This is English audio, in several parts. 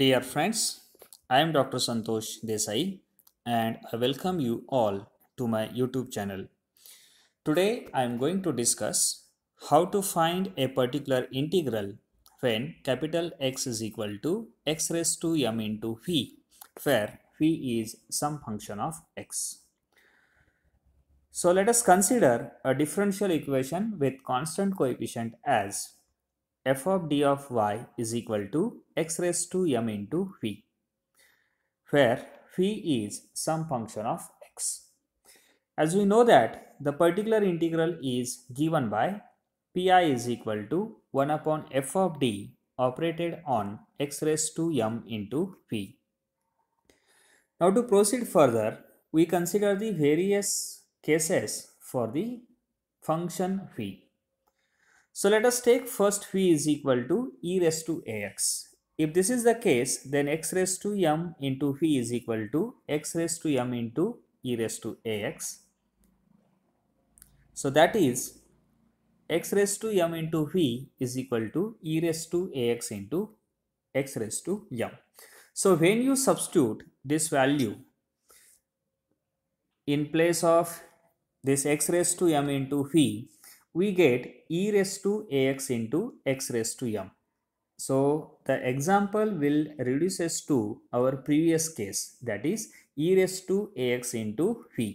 Dear friends, I am Dr. Santosh Desai and I welcome you all to my YouTube channel. Today I am going to discuss how to find a particular integral when capital X is equal to x raised to m into phi where phi is some function of x. So let us consider a differential equation with constant coefficient as f of d of y is equal to x raised to m into phi where phi is some function of x. As we know that the particular integral is given by pi is equal to 1 upon f of d operated on x raised to m into phi. Now to proceed further, we consider the various cases for the function phi. So let us take first phi is equal to e raised to ax. If this is the case, then x raised to m into phi is equal to x raised to m into e raised to ax. So that is x raised to m into phi is equal to e raised to ax into x raised to m. So when you substitute this value in place of this x raised to m into phi we get e raised to ax into x raised to m. So the example will reduces to our previous case that is e raised to ax into v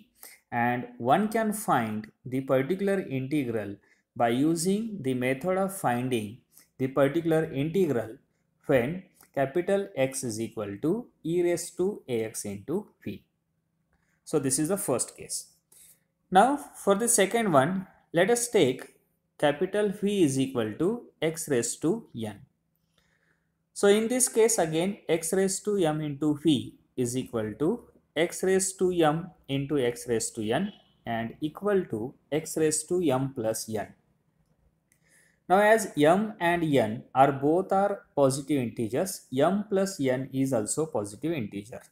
and one can find the particular integral by using the method of finding the particular integral when capital X is equal to e raised to ax into v. So this is the first case. Now for the second one let us take capital V is equal to x raised to n. So in this case again x raised to m into V is equal to x raised to m into x raised to n and equal to x raised to m plus n. Now as m and n are both are positive integers, m plus n is also positive integer.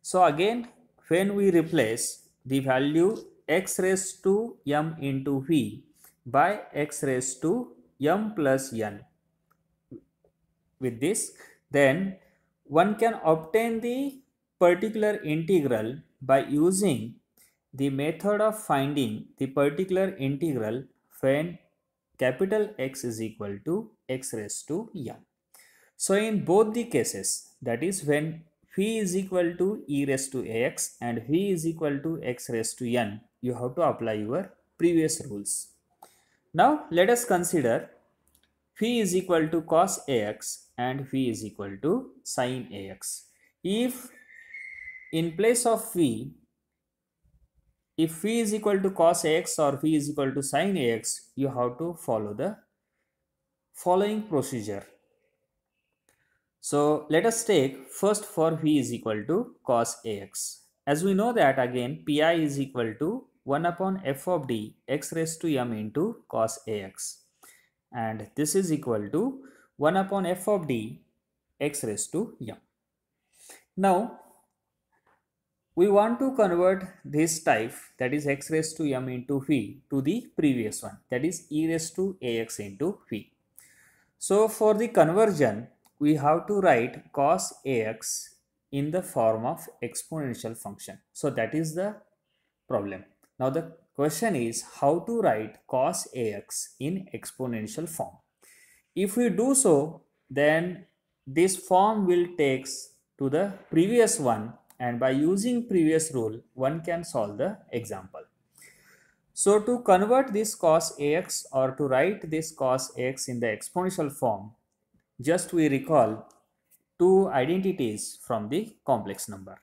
So again when we replace the value x raised to m into v by x raised to m plus n. With this, then one can obtain the particular integral by using the method of finding the particular integral when capital X is equal to x raised to m. So in both the cases, that is when v is equal to e raised to ax and v is equal to x raised to n. You have to apply your previous rules. Now let us consider v is equal to cos ax and v is equal to sin ax. If in place of v, if v is equal to cos ax or v is equal to sin ax, you have to follow the following procedure. So let us take first for V is equal to cos AX. As we know that again Pi is equal to 1 upon f of d x raised to m into cos AX. And this is equal to 1 upon f of d x raised to m. Now we want to convert this type that is x raised to m into v to the previous one that is e raised to ax into v. So for the conversion we have to write cos ax in the form of exponential function. So that is the problem. Now the question is how to write cos ax in exponential form. If we do so, then this form will takes to the previous one and by using previous rule, one can solve the example. So to convert this cos ax or to write this cos ax in the exponential form, just we recall two identities from the complex number.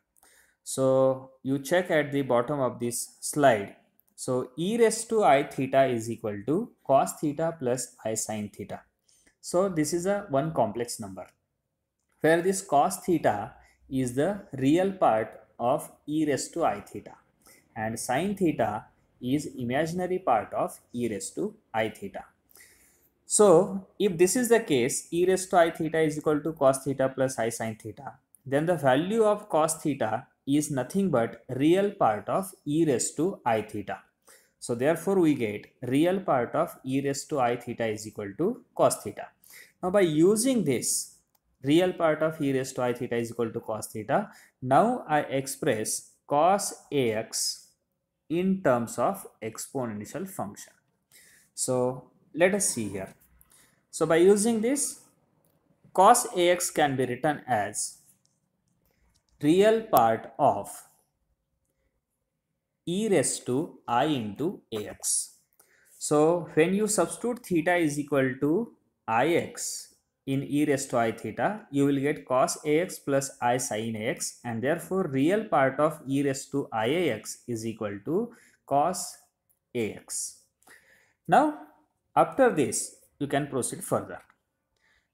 So you check at the bottom of this slide. So e raised to i theta is equal to cos theta plus i sine theta. So this is a one complex number where this cos theta is the real part of e raised to i theta and sine theta is imaginary part of e raised to i theta. So if this is the case, e raised to i theta is equal to cos theta plus i sine theta, then the value of cos theta is nothing but real part of e raised to i theta. So therefore we get real part of e raised to i theta is equal to cos theta. Now by using this real part of e raised to i theta is equal to cos theta, now I express cos ax in terms of exponential function. So let us see here. So by using this cos ax can be written as real part of e raised to i into ax. So when you substitute theta is equal to ix in e raised to i theta, you will get cos ax plus i sin ax and therefore real part of e raised to i ax is equal to cos ax. Now after this you can proceed further.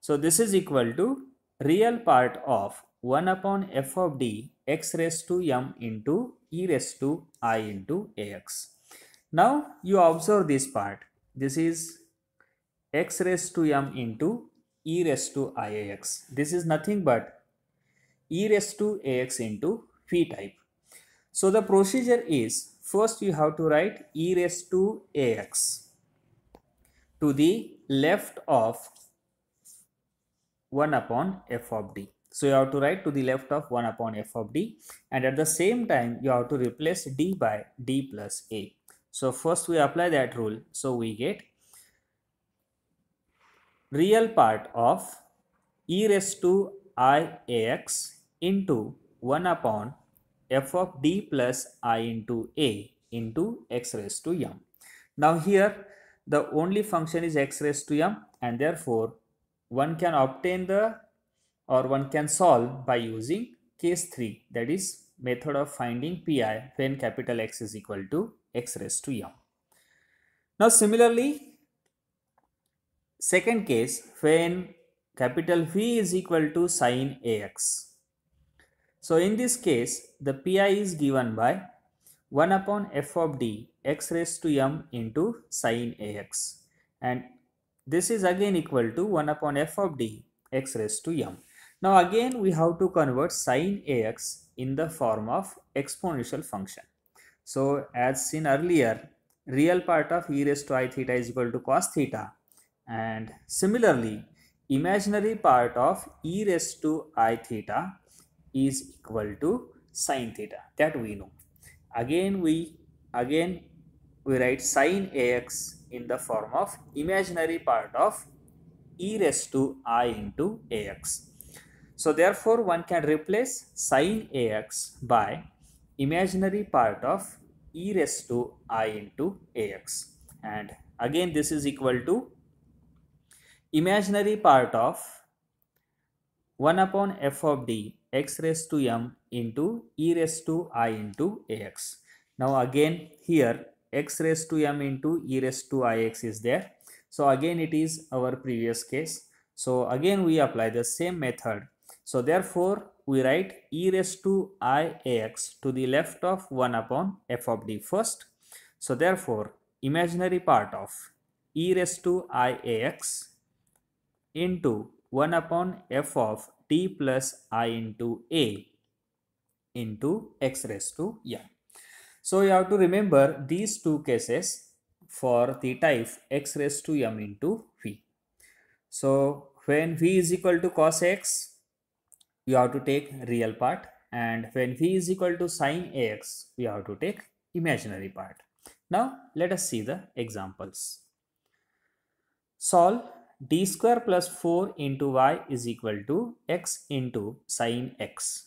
So this is equal to real part of 1 upon f of d x raised to m into e raised to i into ax. Now you observe this part. This is x raised to m into e raised to i ax. This is nothing but e raised to ax into phi type. So the procedure is first you have to write e raised to ax to the left of 1 upon f of d. So you have to write to the left of 1 upon f of d and at the same time you have to replace d by d plus a. So first we apply that rule. So we get real part of e raised to i ax into 1 upon f of d plus i into a into x raised to m. Now here the only function is x raised to m and therefore one can obtain the or one can solve by using case 3 that is method of finding pi when capital X is equal to x raised to m. Now similarly second case when capital V is equal to sine ax. So in this case the pi is given by 1 upon f of d x raised to m into sine ax and this is again equal to 1 upon f of d x raised to m. Now again we have to convert sine ax in the form of exponential function. So as seen earlier real part of e raised to i theta is equal to cos theta and similarly imaginary part of e raised to i theta is equal to sine theta that we know again we again we write sine ax in the form of imaginary part of e raised to i into ax. So therefore one can replace sine ax by imaginary part of e raised to i into ax and again this is equal to imaginary part of 1 upon f of d x raised to m into e raised to i into ax. Now again here x raised to m into e raised to ix is there. So again it is our previous case. So again we apply the same method. So therefore we write e raised to i ax to the left of 1 upon f of d first. So therefore imaginary part of e raised to i ax into 1 upon f of t plus i into a into x raised to y. So you have to remember these two cases for theta if x raised to m into v. So when v is equal to cos x, you have to take real part and when v is equal to sine x, we have to take imaginary part. Now let us see the examples. Solve d square plus 4 into y is equal to x into sine x.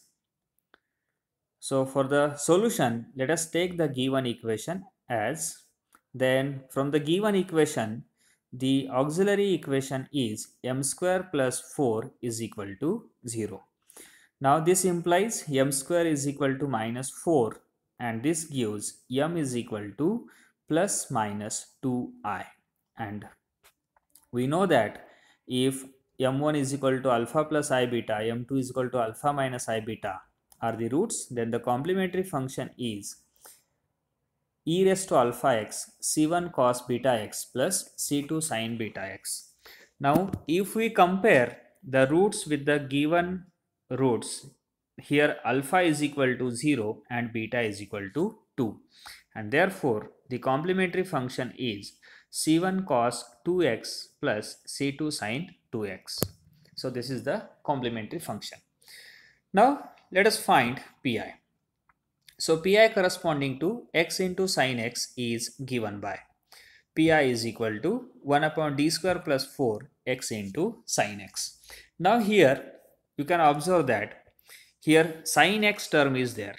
So for the solution, let us take the given equation as then from the given equation, the auxiliary equation is m square plus 4 is equal to 0. Now this implies m square is equal to minus 4 and this gives m is equal to plus minus 2i and we know that if m1 is equal to alpha plus i beta, m2 is equal to alpha minus i beta are the roots, then the complementary function is e raised to alpha x c1 cos beta x plus c2 sin beta x. Now if we compare the roots with the given roots here alpha is equal to 0 and beta is equal to 2 and therefore the complementary function is c1 cos 2x plus c2 sin 2x. So this is the complementary function. Now let us find pi. So pi corresponding to x into sine x is given by pi is equal to 1 upon d square plus 4 x into sine x. Now here you can observe that here sine x term is there.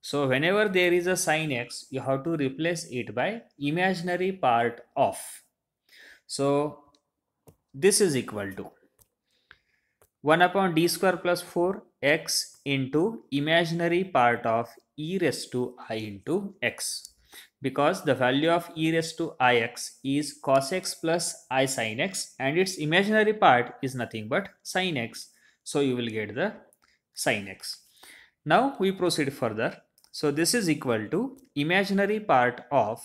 So whenever there is a sine x you have to replace it by imaginary part of. So this is equal to 1 upon d square plus 4 x into imaginary part of e raised to i into x because the value of e raised to ix is cos x plus i sin x and its imaginary part is nothing but sin x. So you will get the sin x. Now we proceed further. So this is equal to imaginary part of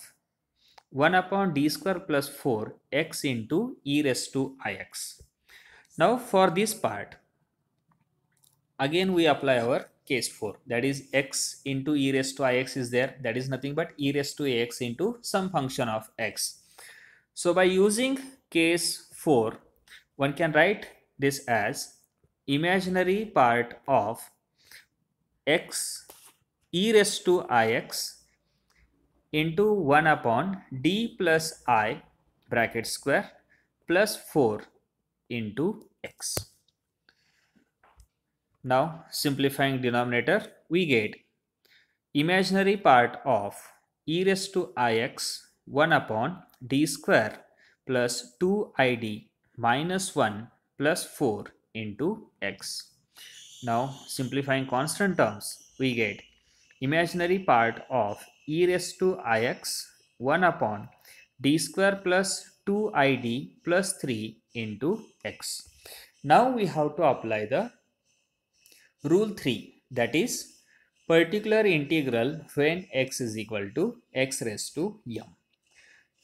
1 upon d square plus 4 x into e raised to ix. Now for this part again we apply our case 4 that is x into e raised to ix is there that is nothing but e raised to ax into some function of x. So by using case 4 one can write this as imaginary part of x e raised to ix into 1 upon d plus i bracket square plus 4 into x. Now simplifying denominator we get imaginary part of e raised to ix 1 upon d square plus 2id minus 1 plus 4 into x. Now simplifying constant terms we get imaginary part of e raised to ix 1 upon d square plus 2id plus 3 into x. Now we have to apply the Rule 3 that is particular integral when x is equal to x raised to m.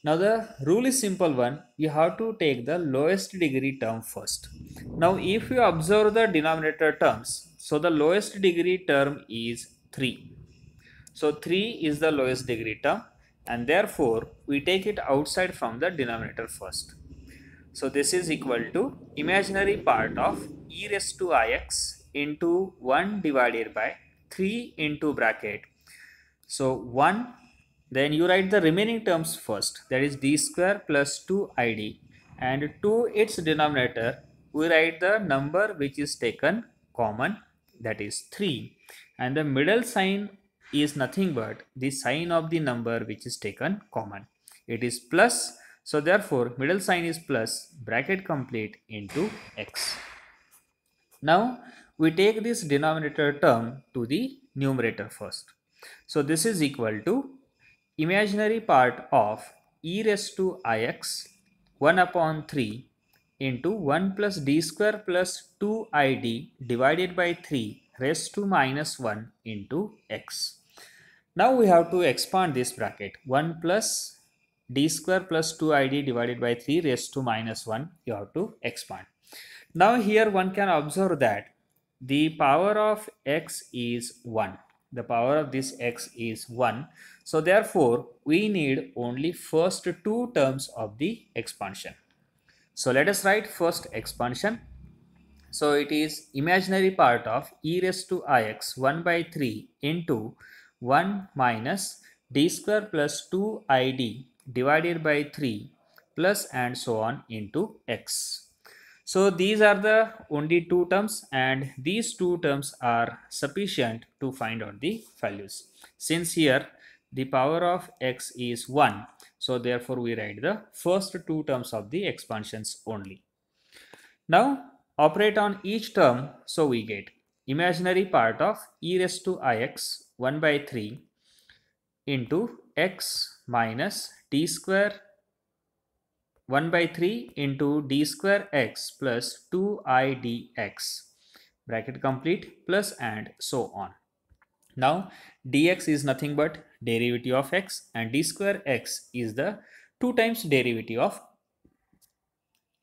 Now the rule is simple one. You have to take the lowest degree term first. Now if you observe the denominator terms, so the lowest degree term is 3. So 3 is the lowest degree term and therefore we take it outside from the denominator first. So this is equal to imaginary part of e raised to ix into 1 divided by 3 into bracket. So 1 then you write the remaining terms first that is d square plus 2id and to its denominator we write the number which is taken common that is 3 and the middle sign is nothing but the sign of the number which is taken common it is plus so therefore middle sign is plus bracket complete into x now we take this denominator term to the numerator first. So this is equal to imaginary part of e raised to ix 1 upon 3 into 1 plus d square plus 2id divided by 3 raised to minus 1 into x. Now we have to expand this bracket 1 plus d square plus 2id divided by 3 raised to minus 1 you have to expand. Now here one can observe that the power of x is 1 the power of this x is 1 so therefore we need only first two terms of the expansion so let us write first expansion so it is imaginary part of e raised to ix 1 by 3 into 1 minus d square plus 2id divided by 3 plus and so on into x so these are the only two terms and these two terms are sufficient to find out the values. Since here the power of x is 1 so therefore we write the first two terms of the expansions only. Now operate on each term so we get imaginary part of e raised to ix 1 by 3 into x minus t square 1 by 3 into d square x plus 2i dx bracket complete plus and so on. Now dx is nothing but derivative of x and d square x is the 2 times derivative of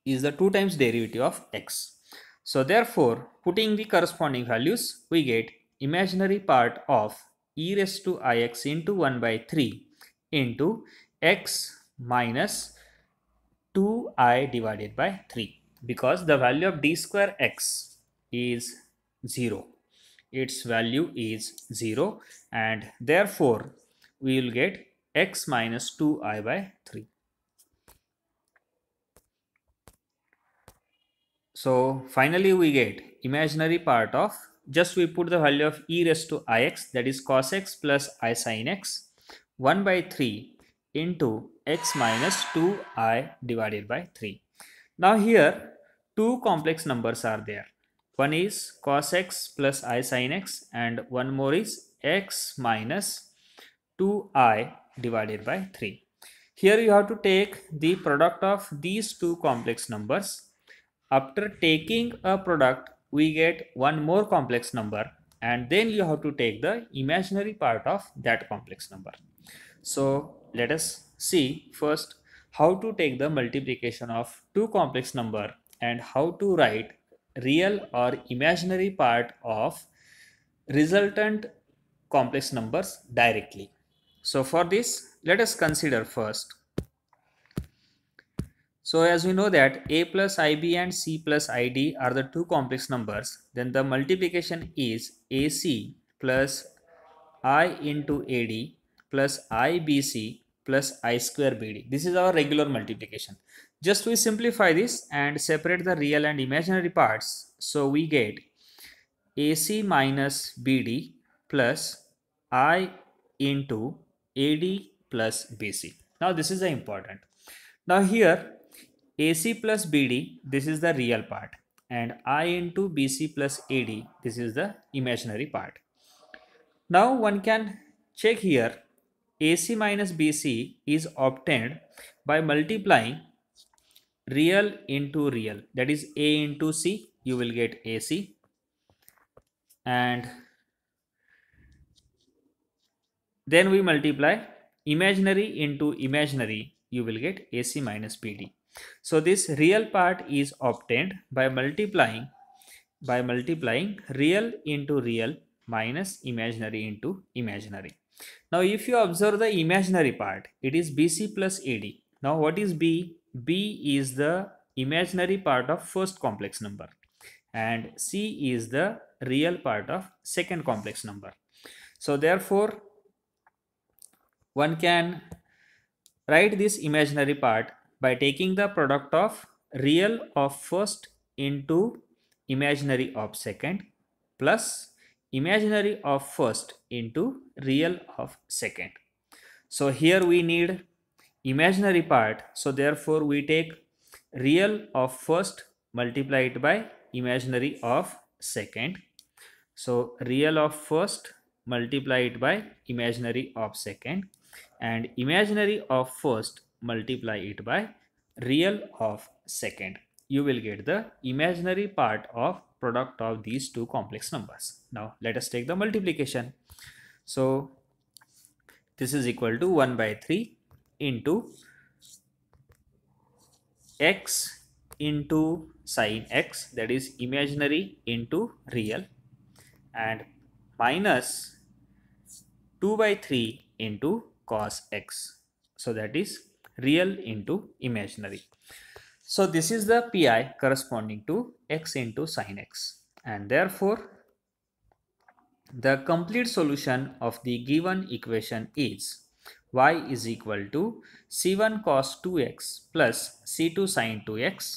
is the 2 times derivative of x. So therefore putting the corresponding values we get imaginary part of e raised to ix into 1 by 3 into x minus 2i divided by 3 because the value of d square x is 0 its value is 0 and therefore we will get x minus 2i by 3 so finally we get imaginary part of just we put the value of e raised to ix that is cos x plus i sin x 1 by 3 into x minus 2i divided by 3. Now here two complex numbers are there. One is cos x plus i sin x and one more is x minus 2i divided by 3. Here you have to take the product of these two complex numbers. After taking a product, we get one more complex number and then you have to take the imaginary part of that complex number. So let us see first how to take the multiplication of two complex number and how to write real or imaginary part of resultant complex numbers directly. So for this, let us consider first. So as we know that a plus ib and c plus id are the two complex numbers, then the multiplication is ac plus i into ad plus ibc plus i square bd. This is our regular multiplication. Just we simplify this and separate the real and imaginary parts. So we get AC minus BD plus I into AD plus BC. Now this is the important. Now here AC plus BD, this is the real part and I into BC plus AD, this is the imaginary part. Now one can check here AC minus BC is obtained by multiplying real into real that is A into C you will get AC and then we multiply imaginary into imaginary you will get AC minus BD. So this real part is obtained by multiplying by multiplying real into real minus imaginary into imaginary. Now, if you observe the imaginary part, it is BC plus AD. Now, what is B? B is the imaginary part of first complex number and C is the real part of second complex number. So, therefore, one can write this imaginary part by taking the product of real of first into imaginary of second plus imaginary of first into real of second. So here we need imaginary part. So therefore we take real of first multiplied by imaginary of second. So real of first multiplied by imaginary of second and imaginary of first multiply it by real of second. You will get the imaginary part of product of these two complex numbers. Now let us take the multiplication. So this is equal to 1 by 3 into x into sine x that is imaginary into real and minus 2 by 3 into cos x. So that is real into imaginary. So this is the pi corresponding to x into sine x and therefore the complete solution of the given equation is y is equal to c1 cos 2x plus c2 sin 2x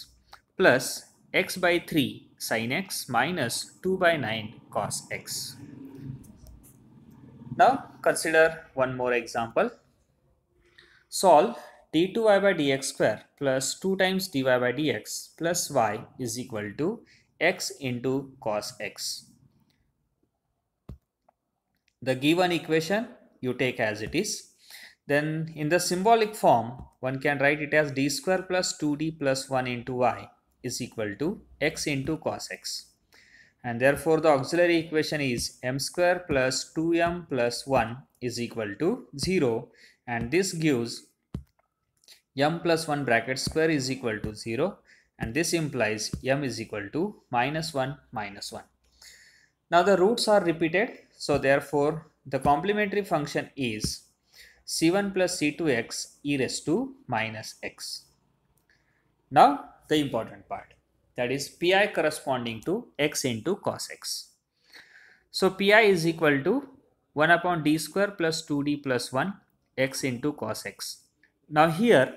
plus x by 3 sin x minus 2 by 9 cos x. Now consider one more example. Solve d2y by dx square plus 2 times dy by dx plus y is equal to x into cos x. The given equation you take as it is. Then in the symbolic form, one can write it as d square plus 2d plus 1 into y is equal to x into cos x. And therefore the auxiliary equation is m square plus 2m plus 1 is equal to 0 and this gives m plus 1 bracket square is equal to 0 and this implies m is equal to minus 1 minus 1. Now the roots are repeated so therefore the complementary function is c1 plus c2x e raised to minus x. Now the important part that is pi corresponding to x into cos x. So pi is equal to 1 upon d square plus 2d plus 1 x into cos x. Now here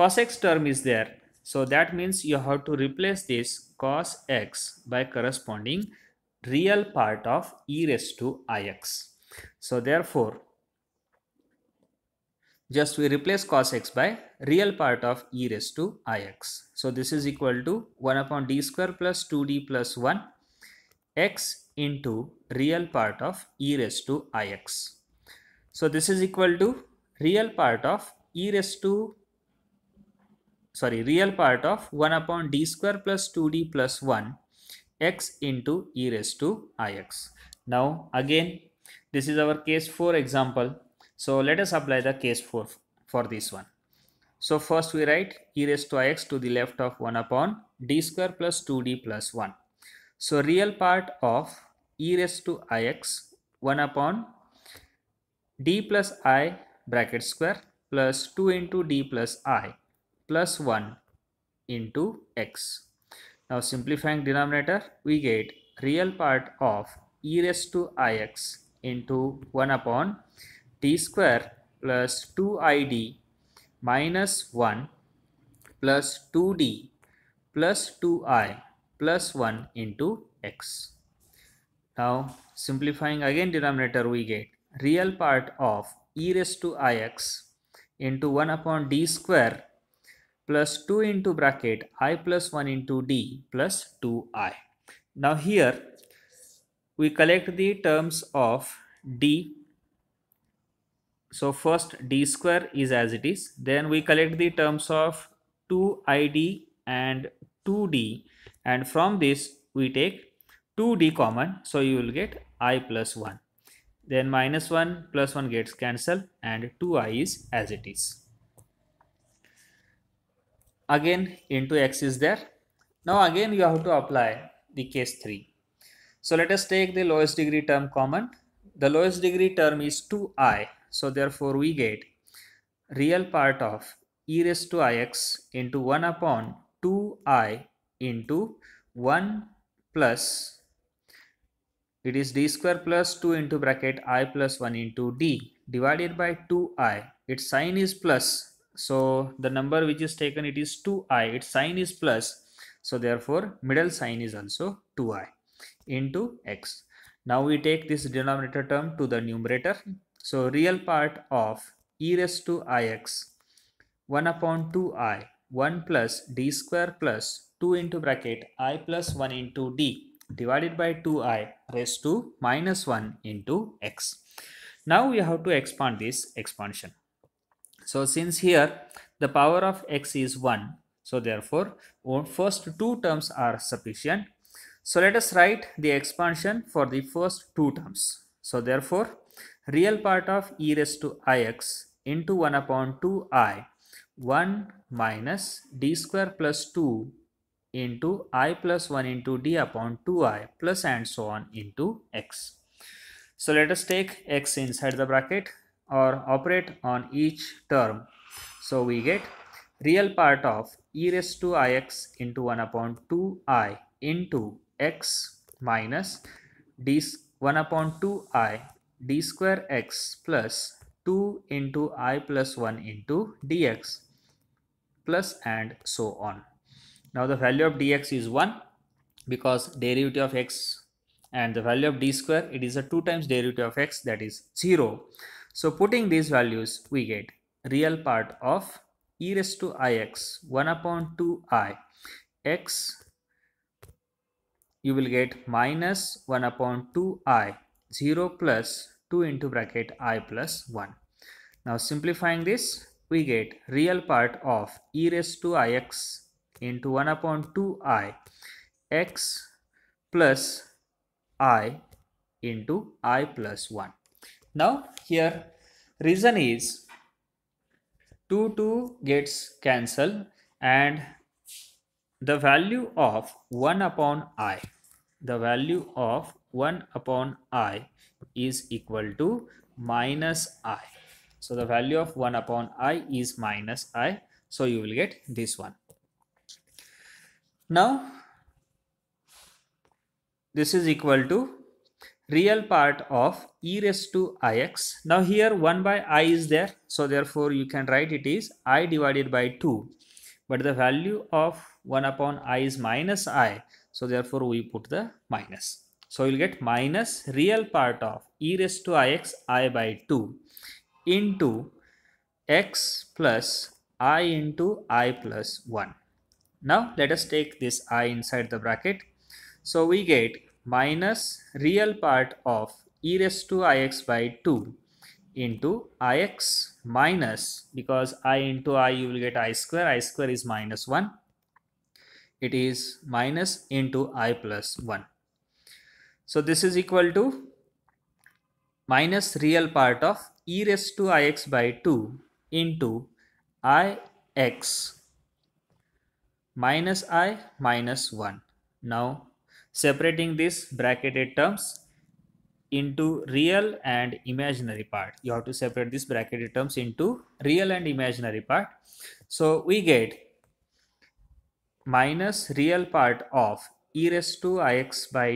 cos x term is there. So that means you have to replace this cos x by corresponding real part of e raised to ix. So therefore, just we replace cos x by real part of e raised to ix. So this is equal to 1 upon d square plus 2d plus 1 x into real part of e raised to ix. So this is equal to real part of e raised to sorry real part of 1 upon d square plus 2d plus 1 x into e raised to ix. Now again this is our case 4 example. So let us apply the case 4 for this one. So first we write e raised to ix to the left of 1 upon d square plus 2d plus 1. So real part of e raised to ix 1 upon d plus i bracket square plus 2 into d plus i plus 1 into x. Now simplifying denominator we get real part of e raised to ix into 1 upon t square plus 2id minus 1 plus 2d plus 2i plus 1 into x. Now simplifying again denominator we get real part of e raised to ix into 1 upon d square plus 2 into bracket i plus 1 into d plus 2i. Now here we collect the terms of d. So first d square is as it is. Then we collect the terms of 2id and 2d and from this we take 2d common. So you will get i plus 1. Then minus 1 plus 1 gets cancelled and 2i is as it is again into x is there now again you have to apply the case 3 so let us take the lowest degree term common the lowest degree term is 2i so therefore we get real part of e raised to ix into 1 upon 2i into 1 plus it is d square plus 2 into bracket i plus 1 into d divided by 2i its sign is plus so the number which is taken it is 2i its sign is plus so therefore middle sign is also 2i into x now we take this denominator term to the numerator so real part of e raised to ix 1 upon 2i 1 plus d square plus 2 into bracket i plus 1 into d divided by 2i raised to minus 1 into x now we have to expand this expansion so since here the power of x is 1, so therefore first two terms are sufficient. So let us write the expansion for the first two terms. So therefore real part of e raised to ix into 1 upon 2i 1 minus d square plus 2 into i plus 1 into d upon 2i plus and so on into x. So let us take x inside the bracket or operate on each term. So we get real part of e raised to ix into 1 upon 2i into x minus d 1 upon 2i d square x plus 2 into i plus 1 into dx plus and so on. Now the value of dx is 1 because derivative of x and the value of d square it is a 2 times derivative of x that is 0. So putting these values, we get real part of e raised to ix 1 upon 2i x you will get minus 1 upon 2i 0 plus 2 into bracket i plus 1. Now simplifying this we get real part of e raised to ix into 1 upon 2i x plus i into i plus 1. Now here reason is 2 2 gets cancelled and the value of 1 upon i the value of 1 upon i is equal to minus i so the value of 1 upon i is minus i so you will get this one now this is equal to real part of e raised to ix. Now here 1 by i is there. So therefore you can write it is i divided by 2. But the value of 1 upon i is minus i. So therefore we put the minus. So you'll get minus real part of e raised to ix i by 2 into x plus i into i plus 1. Now let us take this i inside the bracket. So we get minus real part of e raised to ix by 2 into ix minus because i into i you will get i square i square is minus 1 it is minus into i plus 1 so this is equal to minus real part of e raised to ix by 2 into ix minus i minus 1 now separating this bracketed terms into real and imaginary part. You have to separate this bracketed terms into real and imaginary part. So we get minus real part of e raised to ix by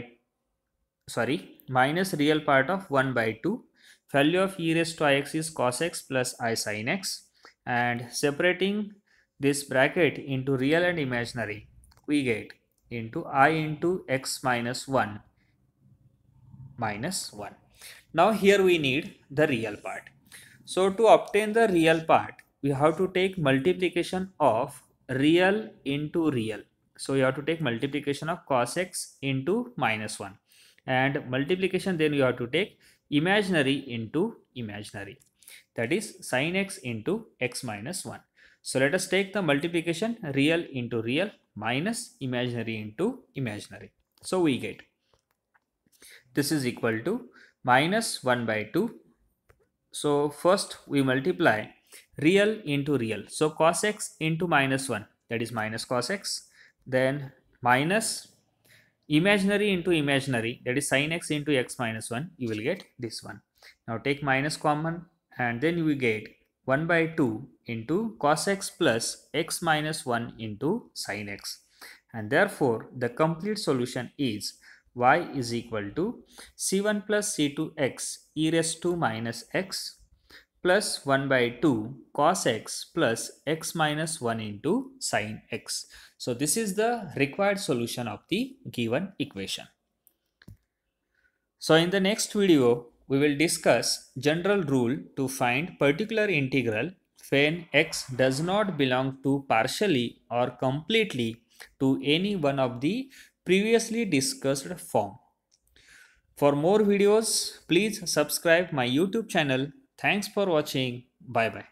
sorry minus real part of 1 by 2 value of e raised to ix is cos x plus i sin x and separating this bracket into real and imaginary we get into i into x minus 1 minus 1. Now here we need the real part. So to obtain the real part, we have to take multiplication of real into real. So you have to take multiplication of cos x into minus 1 and multiplication then you have to take imaginary into imaginary that is sin x into x minus 1. So let us take the multiplication real into real minus imaginary into imaginary. So we get this is equal to minus 1 by 2. So first we multiply real into real. So cos x into minus 1 that is minus cos x then minus imaginary into imaginary that is sin x into x minus 1 you will get this one. Now take minus common and then we get 1 by 2 into cos x plus x minus 1 into sin x. And therefore, the complete solution is y is equal to c1 plus c2 x e raised to minus x plus 1 by 2 cos x plus x minus 1 into sin x. So this is the required solution of the given equation. So in the next video, we will discuss general rule to find particular integral when x does not belong to partially or completely to any one of the previously discussed form. For more videos, please subscribe my YouTube channel. Thanks for watching. Bye-bye.